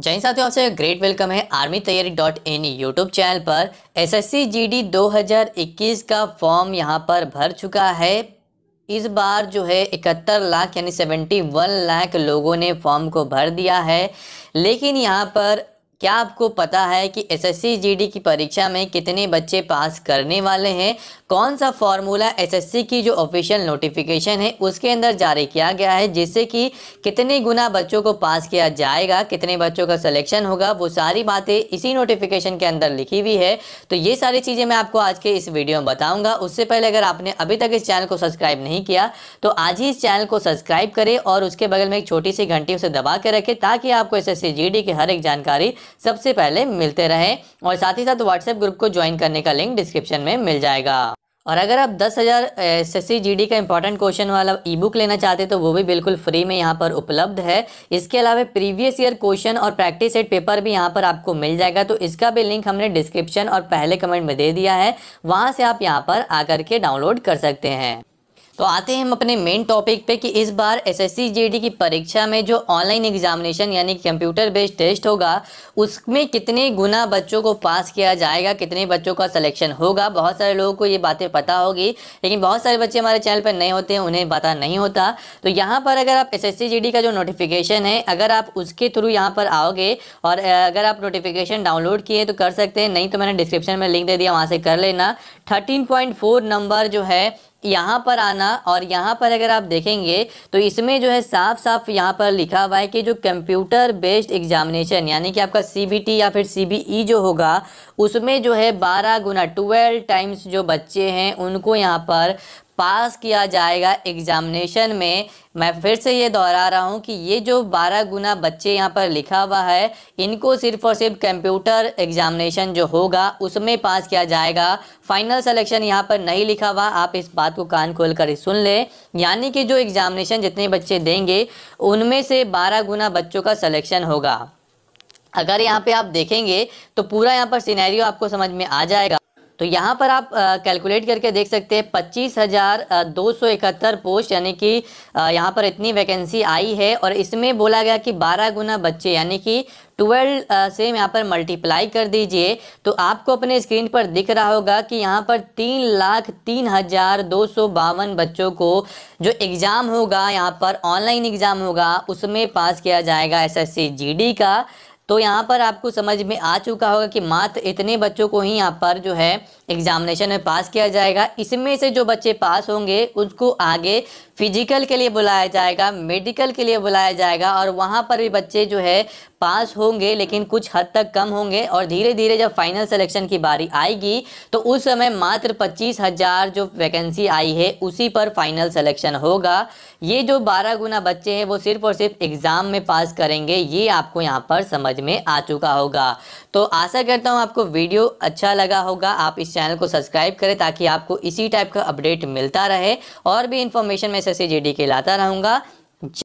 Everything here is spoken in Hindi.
जय साथियों आपसे ग्रेट वेलकम है आर्मी तैयारी डॉट इन यूट्यूब चैनल पर एसएससी जीडी 2021 का फॉर्म यहां पर भर चुका है इस बार जो है इकहत्तर लाख यानी 71 लाख लोगों ने फॉर्म को भर दिया है लेकिन यहाँ पर क्या आपको पता है कि एसएससी जीडी की परीक्षा में कितने बच्चे पास करने वाले हैं कौन सा फॉर्मूला एसएससी की जो ऑफिशियल नोटिफिकेशन है उसके अंदर जारी किया गया है जिससे कि कितने गुना बच्चों को पास किया जाएगा कितने बच्चों का सिलेक्शन होगा वो सारी बातें इसी नोटिफिकेशन के अंदर लिखी हुई है तो ये सारी चीज़ें मैं आपको आज के इस वीडियो में बताऊँगा उससे पहले अगर आपने अभी तक इस चैनल को सब्सक्राइब नहीं किया तो आज ही इस चैनल को सब्सक्राइब करें और उसके बगल में एक छोटी सी घंटी उसे दबा के रखें ताकि आपको एस एस के हर एक जानकारी सबसे पहले मिलते रहे और साथ ही साथ व्हाट्सएप ग्रुप को ज्वाइन करने का लिंक डिस्क्रिप्शन में मिल जाएगा और अगर आप दस हज़ार एस एस का इंपॉर्टेंट क्वेश्चन वाला ई बुक लेना चाहते तो वो भी बिल्कुल फ्री में यहाँ पर उपलब्ध है इसके अलावा प्रीवियस ईयर क्वेश्चन और प्रैक्टिस सेट पेपर भी यहाँ पर आपको मिल जाएगा तो इसका भी लिंक हमने डिस्क्रिप्शन और पहले कमेंट में दे दिया है वहाँ से आप यहाँ पर आकर के डाउनलोड कर सकते हैं तो आते हैं हम अपने मेन टॉपिक पे कि इस बार एसएससी जेडी की परीक्षा में जो ऑनलाइन एग्जामिनेशन यानी कंप्यूटर बेस्ड टेस्ट होगा उसमें कितने गुना बच्चों को पास किया जाएगा कितने बच्चों का सिलेक्शन होगा बहुत सारे लोगों को ये बातें पता होगी लेकिन बहुत सारे बच्चे हमारे चैनल पर नए होते हैं उन्हें पता नहीं होता तो यहाँ पर अगर आप एस एस का जो नोटिफिकेशन है अगर आप उसके थ्रू यहाँ पर आओगे और अगर आप नोटिफिकेशन डाउनलोड किए तो कर सकते हैं नहीं तो मैंने डिस्क्रिप्शन में लिंक दे दिया वहाँ से कर लेना थर्टीन नंबर जो है यहाँ पर आना और यहाँ पर अगर आप देखेंगे तो इसमें जो है साफ साफ यहाँ पर लिखा हुआ है कि जो कंप्यूटर बेस्ड एग्जामिनेशन यानी कि आपका सी या फिर सी e जो होगा उसमें जो है बारह गुना ट्वेल्व टाइम्स जो बच्चे हैं उनको यहाँ पर पास किया जाएगा एग्जामिनेशन में मैं फिर से ये दोहरा रहा हूँ कि ये जो बारह गुना बच्चे यहाँ पर लिखा हुआ है इनको सिर्फ और सिर्फ कंप्यूटर एग्जामिनेशन जो होगा उसमें पास किया जाएगा फाइनल सिलेक्शन यहाँ पर नहीं लिखा हुआ आप इस बात को कान खोल कर सुन लें यानी कि जो एग्जामिनेशन जितने बच्चे देंगे उनमें से बारह गुना बच्चों का सिलेक्शन होगा अगर यहाँ पर आप देखेंगे तो पूरा यहाँ पर सीनैरियो आपको समझ में आ जाएगा तो यहाँ पर आप कैलकुलेट करके देख सकते हैं पच्चीस हज़ार दो सौ इकहत्तर पोस्ट यानी कि यहाँ पर इतनी वैकेंसी आई है और इसमें बोला गया कि बारह गुना बच्चे यानी कि ट्वेल्व से यहाँ पर मल्टीप्लाई कर दीजिए तो आपको अपने स्क्रीन पर दिख रहा होगा कि यहाँ पर तीन लाख तीन हज़ार दो सौ बावन बच्चों को जो एग्ज़ाम होगा यहाँ पर ऑनलाइन एग्ज़ाम होगा उसमें पास किया जाएगा एसएससी जीडी का तो यहाँ पर आपको समझ में आ चुका होगा कि मात्र इतने बच्चों को ही यहाँ पर जो है एग्जामिनेशन में पास किया जाएगा इसमें से जो बच्चे पास होंगे उनको आगे फिजिकल के लिए बुलाया जाएगा मेडिकल के लिए बुलाया जाएगा और वहाँ पर भी बच्चे जो है पास होंगे लेकिन कुछ हद तक कम होंगे और धीरे धीरे जब फाइनल सिलेक्शन की बारी आएगी तो उस समय मात्र पच्चीस हज़ार जो वैकेंसी आई है उसी पर फाइनल सेलेक्शन होगा ये जो बारह गुना बच्चे हैं वो सिर्फ और सिर्फ एग्ज़ाम में पास करेंगे ये आपको यहाँ पर समझ समझ में आ चुका होगा तो आशा करता हूँ आपको वीडियो अच्छा लगा होगा आप इस चैनल को सब्सक्राइब करें ताकि आपको इसी टाइप का अपडेट मिलता रहे और भी इन्फॉर्मेशन मैं एस एस के लाता रहूँगा